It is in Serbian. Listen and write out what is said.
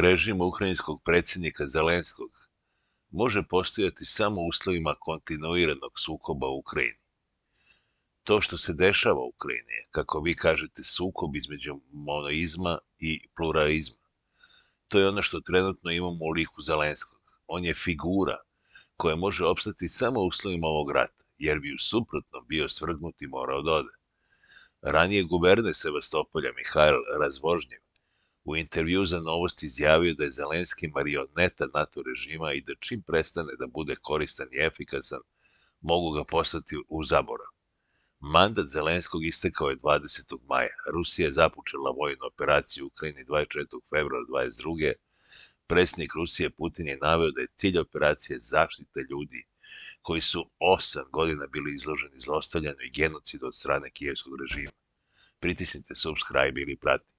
režim ukrajinskog predsjednika Zelenskog može postojati samo uslovima kontinuiranog sukoba u Ukrajini. To što se dešava u Ukrajini je, kako vi kažete, sukob između monoizma i pluralizma. To je ono što trenutno imamo u liku Zelenskog. On je figura koja može opstati samo uslovima ovog rata, jer bi u suprotnom bio svrgnut i morao da ode. Ranije guverner Sevastopolja Mihajl Razvožnjev U intervju za novosti izjavio da je Zelenski marioneta NATO režima i da čim prestane da bude koristan i efikasan, mogu ga poslati u zaborav. Mandat Zelenskog istekao je 20. maja. Rusija je započela vojnu operaciju u Ukrajini 24. februara 22. Predsjednik Rusije Putin je naveo da je cilj operacije zaštita ljudi koji su osam godina bili izloženi zlostavljanju i genocidu od strane kijevskog režima. Pritisnite subscribe ili pratite.